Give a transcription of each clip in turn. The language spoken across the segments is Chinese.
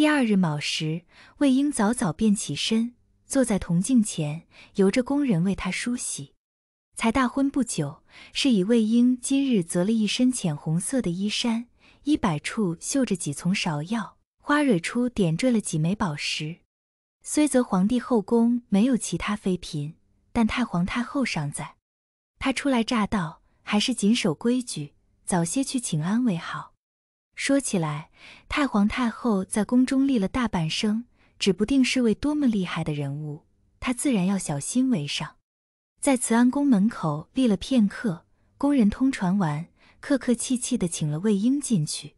第二日卯时，魏婴早早便起身，坐在铜镜前，由着宫人为他梳洗。才大婚不久，是以魏婴今日择了一身浅红色的衣衫，衣摆处绣着几丛芍药，花蕊处点缀了几枚宝石。虽则皇帝后宫没有其他妃嫔，但太皇太后尚在，他初来乍到，还是谨守规矩，早些去请安为好。说起来，太皇太后在宫中立了大半生，指不定是位多么厉害的人物，她自然要小心为上。在慈安宫门口立了片刻，宫人通传完，客客气气地请了魏婴进去。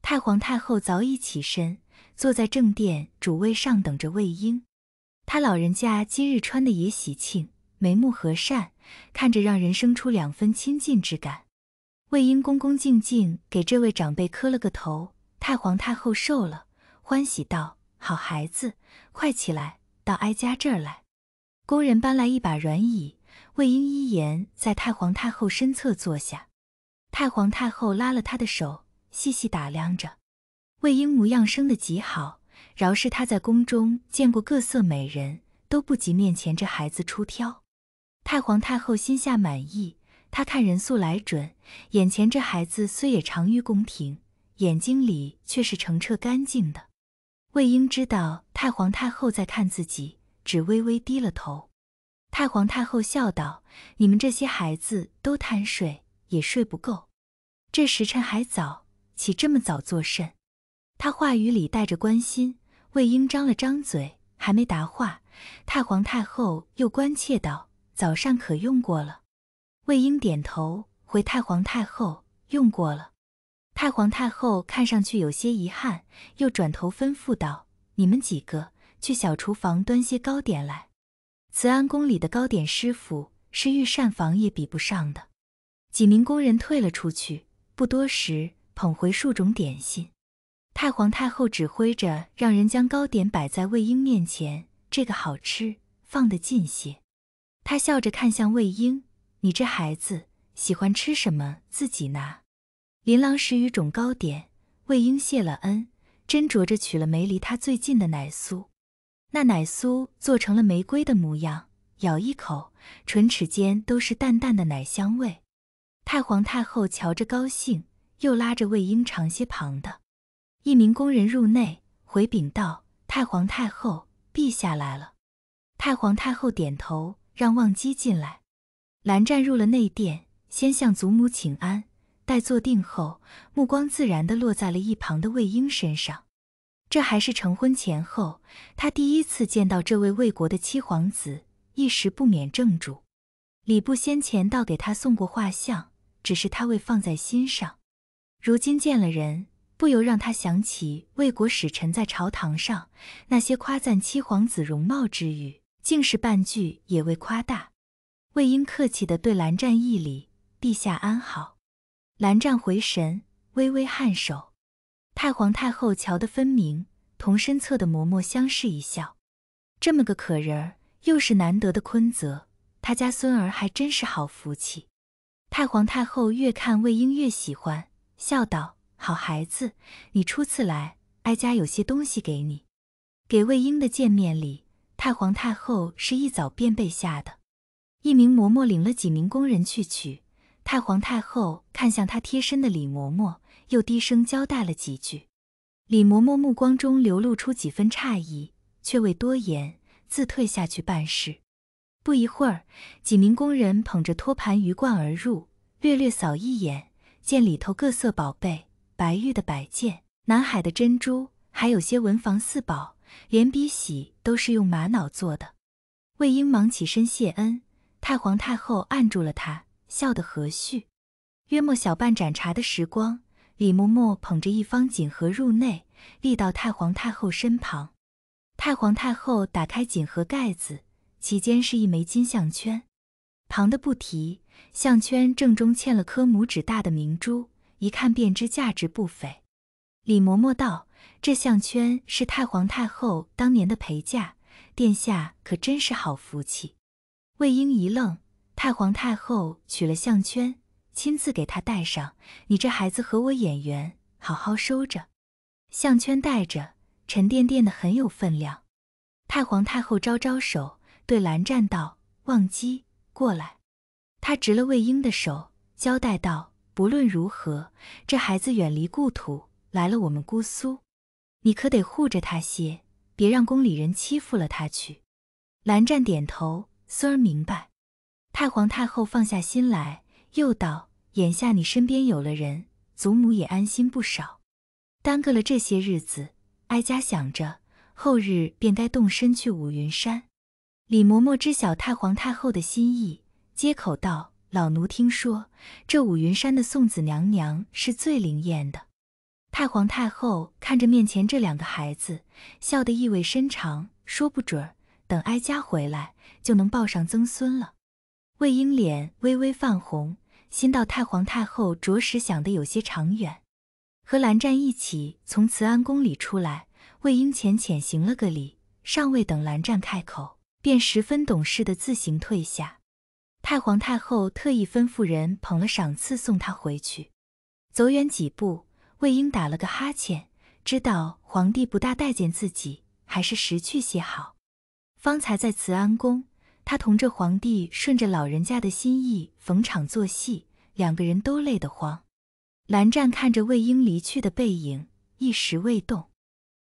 太皇太后早已起身，坐在正殿主位上等着魏婴。他老人家今日穿的也喜庆，眉目和善，看着让人生出两分亲近之感。魏婴恭恭敬敬给这位长辈磕了个头，太皇太后瘦了，欢喜道：“好孩子，快起来，到哀家这儿来。”工人搬来一把软椅，魏婴依言在太皇太后身侧坐下。太皇太后拉了他的手，细细打量着魏婴模样，生得极好。饶是他在宫中见过各色美人，都不及面前这孩子出挑。太皇太后心下满意。他看人素来准，眼前这孩子虽也长于宫廷，眼睛里却是澄澈干净的。魏婴知道太皇太后在看自己，只微微低了头。太皇太后笑道：“你们这些孩子都贪睡，也睡不够。这时辰还早，起这么早作甚？”他话语里带着关心。魏婴张了张嘴，还没答话，太皇太后又关切道：“早膳可用过了？”魏婴点头回太皇太后：“用过了。”太皇太后看上去有些遗憾，又转头吩咐道：“你们几个去小厨房端些糕点来。”慈安宫里的糕点师傅是御膳房也比不上的。几名工人退了出去，不多时捧回数种点心。太皇太后指挥着让人将糕点摆在魏婴面前：“这个好吃，放得近些。”她笑着看向魏婴。你这孩子喜欢吃什么？自己拿。琳琅十余种糕点，魏婴谢了恩，斟酌着取了离他最近的奶酥。那奶酥做成了玫瑰的模样，咬一口，唇齿间都是淡淡的奶香味。太皇太后瞧着高兴，又拉着魏婴尝些旁的。一名宫人入内回禀道：“太皇太后，陛下来了。”太皇太后点头，让忘机进来。蓝湛入了内殿，先向祖母请安，待坐定后，目光自然地落在了一旁的魏婴身上。这还是成婚前后他第一次见到这位魏国的七皇子，一时不免怔住。礼部先前倒给他送过画像，只是他未放在心上。如今见了人，不由让他想起魏国使臣在朝堂上那些夸赞七皇子容貌之语，竟是半句也未夸大。魏婴客气地对蓝湛一礼：“陛下安好。”蓝湛回神，微微颔首。太皇太后瞧得分明，同身侧的嬷嬷相视一笑：“这么个可人儿，又是难得的坤泽，他家孙儿还真是好福气。”太皇太后越看魏婴越喜欢，笑道：“好孩子，你初次来，哀家有些东西给你。”给魏婴的见面礼，太皇太后是一早便备下的。一名嬷嬷领了几名工人去取，太皇太后看向她贴身的李嬷嬷，又低声交代了几句。李嬷嬷目光中流露出几分诧异，却未多言，自退下去办事。不一会儿，几名工人捧着托盘鱼贯而入，略略扫一眼，见里头各色宝贝，白玉的摆件，南海的珍珠，还有些文房四宝，连笔洗都是用玛瑙做的。魏婴忙起身谢恩。太皇太后按住了他，笑得和煦。约莫小半盏茶的时光，李嬷嬷捧着一方锦盒入内，立到太皇太后身旁。太皇太后打开锦盒盖子，其间是一枚金项圈，旁的不提。项圈正中嵌了颗拇指大的明珠，一看便知价值不菲。李嬷嬷道：“这项圈是太皇太后当年的陪嫁，殿下可真是好福气。”魏婴一愣，太皇太后取了项圈，亲自给他戴上。你这孩子和我眼缘，好好收着。项圈带着，沉甸甸的，很有分量。太皇太后招招手，对蓝湛道：“忘机，过来。”他执了魏婴的手，交代道：“不论如何，这孩子远离故土，来了我们姑苏，你可得护着他些，别让宫里人欺负了他去。”蓝湛点头。孙儿明白，太皇太后放下心来，又道：“眼下你身边有了人，祖母也安心不少。耽搁了这些日子，哀家想着后日便该动身去五云山。”李嬷嬷知晓太皇太后的心意，接口道：“老奴听说这五云山的送子娘娘是最灵验的。”太皇太后看着面前这两个孩子，笑得意味深长，说不准儿。等哀家回来，就能抱上曾孙了。魏婴脸微微泛红，心道太皇太后着实想得有些长远。和蓝湛一起从慈安宫里出来，魏婴浅浅行了个礼，尚未等蓝湛开口，便十分懂事的自行退下。太皇太后特意吩咐人捧了赏赐送他回去。走远几步，魏婴打了个哈欠，知道皇帝不大待见自己，还是识趣些好。方才在慈安宫，他同这皇帝顺着老人家的心意逢场作戏，两个人都累得慌。蓝湛看着魏婴离去的背影，一时未动。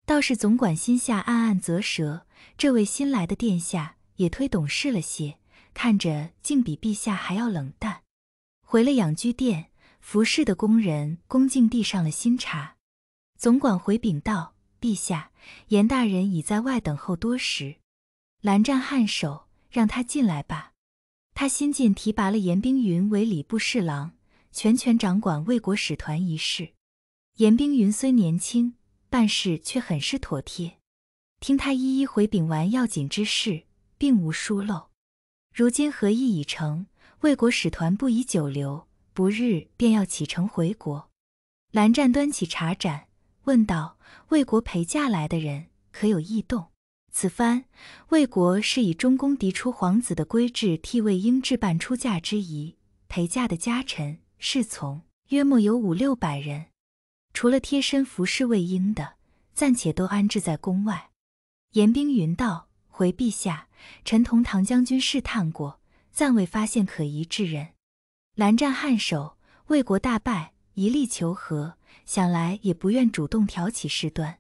倒是总管心下暗暗啧舌：这位新来的殿下也忒懂事了些，看着竟比陛下还要冷淡。回了养居殿，服侍的宫人恭敬递上了新茶。总管回禀道：“陛下，严大人已在外等候多时。”蓝湛颔首，让他进来吧。他新近提拔了严冰云为礼部侍郎，全权掌管魏国使团一事。严冰云虽年轻，办事却很是妥帖。听他一一回禀完要紧之事，并无疏漏。如今合议已成，魏国使团不宜久留，不日便要启程回国。蓝湛端起茶盏，问道：“魏国陪嫁来的人，可有异动？”此番魏国是以中宫嫡出皇子的规制替魏婴置办出嫁之仪，陪嫁的家臣侍从约莫有五六百人，除了贴身服侍魏婴的，暂且都安置在宫外。严冰云道：“回陛下，臣同唐将军试探过，暂未发现可疑之人。”蓝湛颔首，魏国大败，一力求和，想来也不愿主动挑起事端，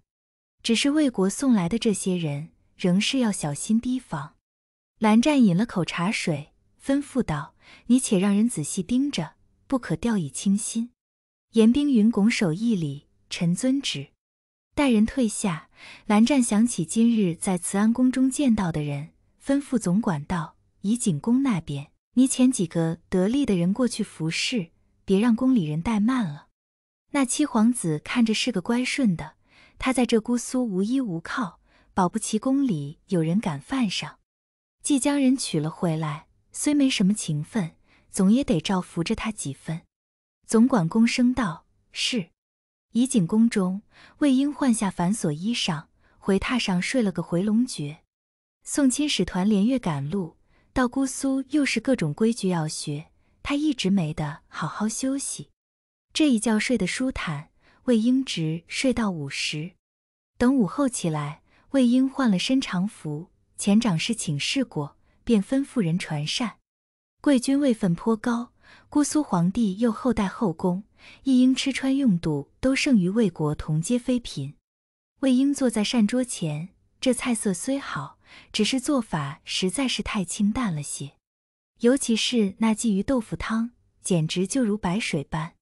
只是魏国送来的这些人。仍是要小心提防。蓝湛饮了口茶水，吩咐道：“你且让人仔细盯着，不可掉以轻心。”严冰云拱手一礼：“臣遵旨。”待人退下。蓝湛想起今日在慈安宫中见到的人，吩咐总管道：“怡景宫那边，你遣几个得力的人过去服侍，别让宫里人怠慢了。”那七皇子看着是个乖顺的，他在这姑苏无依无靠。保不齐宫里有人敢犯上，既将人娶了回来，虽没什么情分，总也得照扶着他几分。总管公声道：“是。”怡景宫中，魏婴换下繁琐衣裳，回榻上睡了个回龙觉。宋钦使团连月赶路，到姑苏又是各种规矩要学，他一直没得好好休息。这一觉睡得舒坦，魏婴直睡到午时。等午后起来。魏婴换了身长服，前掌事请示过，便吩咐人传膳。贵君位分颇高，姑苏皇帝又厚待后宫，一应吃穿用度都胜于魏国同阶妃嫔。魏婴坐在膳桌前，这菜色虽好，只是做法实在是太清淡了些，尤其是那鲫鱼豆腐汤，简直就如白水般。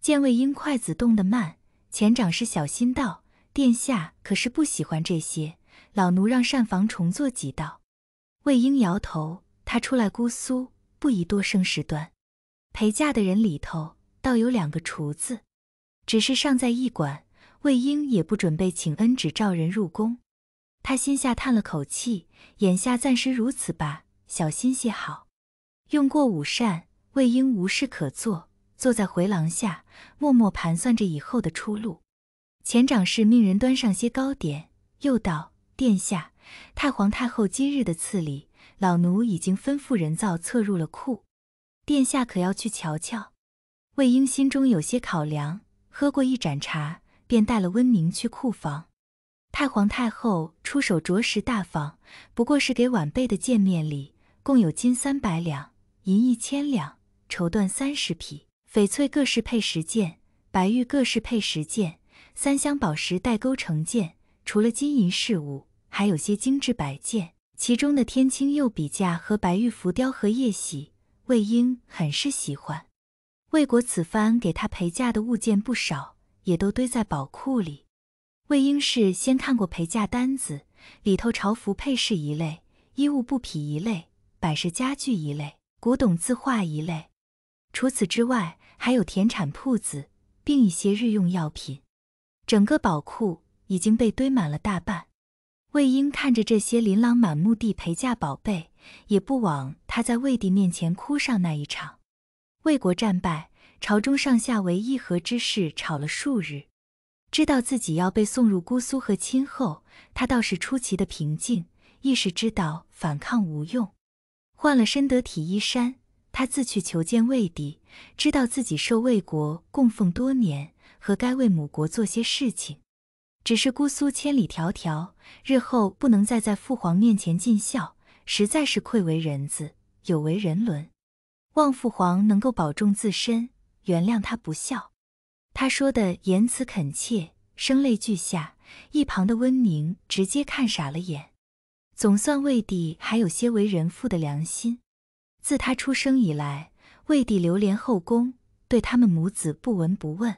见魏婴筷子动得慢，前掌事小心道。殿下可是不喜欢这些，老奴让膳房重做几道。魏婴摇头，他出来姑苏，不宜多生事端。陪嫁的人里头，倒有两个厨子，只是尚在驿馆。魏婴也不准备请恩旨召人入宫。他心下叹了口气，眼下暂时如此吧，小心些好。用过午膳，魏婴无事可做，坐在回廊下，默默盘算着以后的出路。前掌事命人端上些糕点，又道：“殿下，太皇太后今日的赐礼，老奴已经吩咐人造册入了库。殿下可要去瞧瞧？”魏婴心中有些考量，喝过一盏茶，便带了温宁去库房。太皇太后出手着实大方，不过是给晚辈的见面礼，共有金三百两，银一千两，绸缎三十匹，翡翠各是配十件，白玉各是配十件。三镶宝石代钩成剑，除了金银饰物，还有些精致摆件。其中的天青釉笔架和白玉浮雕荷叶玺，魏婴很是喜欢。魏国此番给他陪嫁的物件不少，也都堆在宝库里。魏婴是先看过陪嫁单子，里头朝服配饰一类，衣物布匹一类，摆设家具一类，古董字画一类。除此之外，还有田产铺子，并一些日用药品。整个宝库已经被堆满了大半，魏婴看着这些琳琅满目的陪嫁宝贝，也不枉他在魏帝面前哭上那一场。魏国战败，朝中上下为议和之事吵了数日，知道自己要被送入姑苏和亲后，他倒是出奇的平静，亦是知道反抗无用，换了身得体衣衫，他自去求见魏帝，知道自己受魏国供奉多年。和该为母国做些事情，只是姑苏千里迢迢，日后不能再在父皇面前尽孝，实在是愧为人子，有违人伦。望父皇能够保重自身，原谅他不孝。他说的言辞恳切，声泪俱下。一旁的温宁直接看傻了眼。总算魏帝还有些为人父的良心。自他出生以来，魏帝流连后宫，对他们母子不闻不问。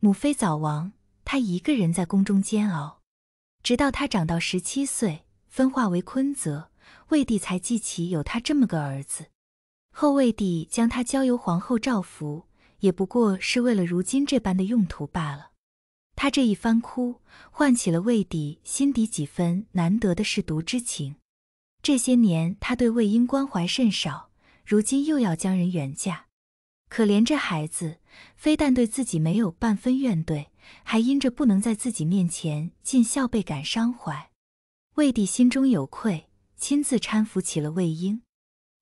母妃早亡，他一个人在宫中煎熬，直到他长到十七岁，分化为坤泽，魏帝才记起有他这么个儿子。后魏帝将他交由皇后照拂，也不过是为了如今这般的用途罢了。他这一番哭，唤起了魏帝心底几分难得的舐犊之情。这些年，他对魏婴关怀甚少，如今又要将人远嫁。可怜这孩子，非但对自己没有半分怨怼，还因着不能在自己面前尽孝倍感伤怀。魏帝心中有愧，亲自搀扶起了魏婴。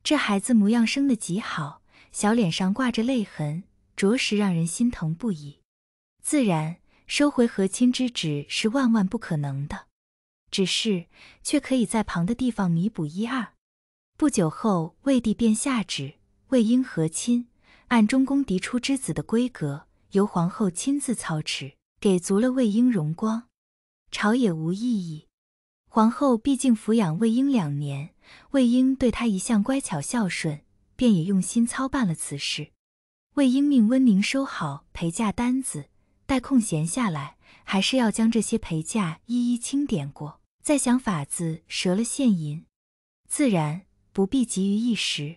这孩子模样生得极好，小脸上挂着泪痕，着实让人心疼不已。自然收回和亲之旨是万万不可能的，只是却可以在旁的地方弥补一二。不久后，魏帝便下旨，魏婴和亲。按中宫嫡出之子的规格，由皇后亲自操持，给足了魏婴荣光，朝野无异议。皇后毕竟抚养魏婴两年，魏婴对她一向乖巧孝顺，便也用心操办了此事。魏婴命温宁收好陪嫁单子，待空闲下来，还是要将这些陪嫁一一清点过，再想法子折了现银，自然不必急于一时。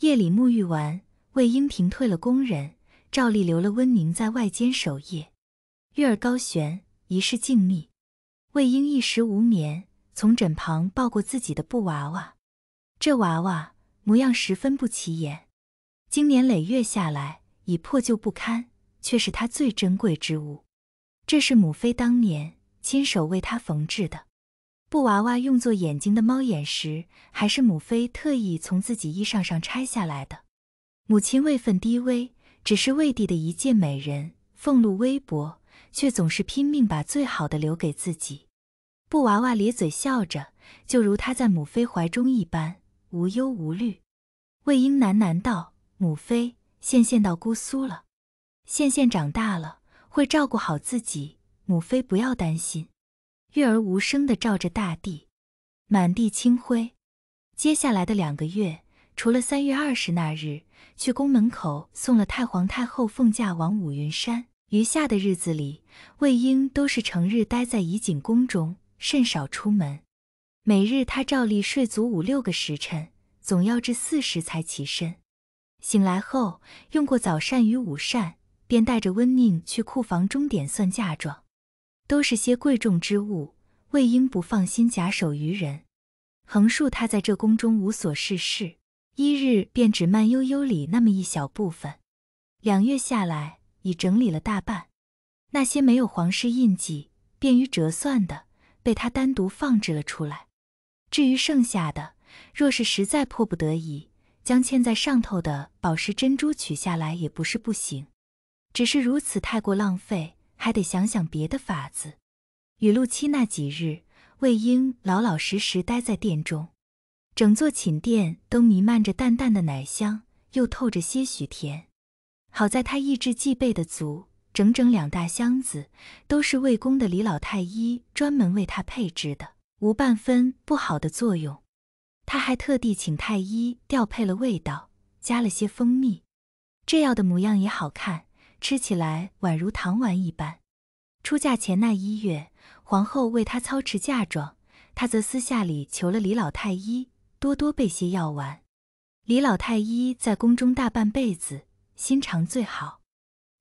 夜里沐浴完。魏婴平退了工人，照例留了温宁在外间守夜。月儿高悬，一世静谧。魏婴一时无眠，从枕旁抱过自己的布娃娃。这娃娃模样十分不起眼，经年累月下来已破旧不堪，却是他最珍贵之物。这是母妃当年亲手为他缝制的。布娃娃用作眼睛的猫眼石，还是母妃特意从自己衣裳上拆下来的。母亲位分低微，只是魏帝的一介美人，俸禄微薄，却总是拼命把最好的留给自己。布娃娃咧嘴笑着，就如她在母妃怀中一般无忧无虑。魏婴喃喃道：“母妃，羡羡到姑苏了。羡羡长大了，会照顾好自己，母妃不要担心。”月儿无声的照着大地，满地清辉。接下来的两个月。除了三月二十那日去宫门口送了太皇太后奉驾往五云山，余下的日子里，魏婴都是成日待在怡景宫中，甚少出门。每日他照例睡足五六个时辰，总要至四时才起身。醒来后，用过早膳与午膳，便带着温宁去库房中点算嫁妆，都是些贵重之物。魏婴不放心假手于人，横竖他在这宫中无所事事。一日便只慢悠悠理那么一小部分，两月下来已整理了大半。那些没有皇室印记便于折算的，被他单独放置了出来。至于剩下的，若是实在迫不得已，将嵌在上头的宝石珍珠取下来也不是不行，只是如此太过浪费，还得想想别的法子。雨露期那几日，魏婴老老实实待在殿中。整座寝殿都弥漫着淡淡的奶香，又透着些许甜。好在她意志既备的足，整整两大箱子都是魏公的李老太医专门为她配制的，无半分不好的作用。他还特地请太医调配了味道，加了些蜂蜜。这药的模样也好看，吃起来宛如糖丸一般。出嫁前那一月，皇后为她操持嫁妆，她则私下里求了李老太医。多多备些药丸。李老太医在宫中大半辈子，心肠最好。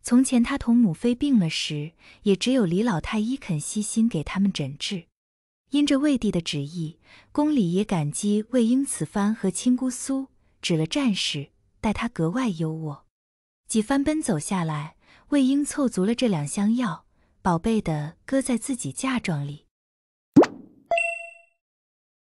从前他同母妃病了时，也只有李老太医肯悉心给他们诊治。因着魏帝的旨意，宫里也感激魏婴此番和亲姑苏，指了战事，待他格外优渥。几番奔走下来，魏婴凑足了这两箱药，宝贝的搁在自己嫁妆里。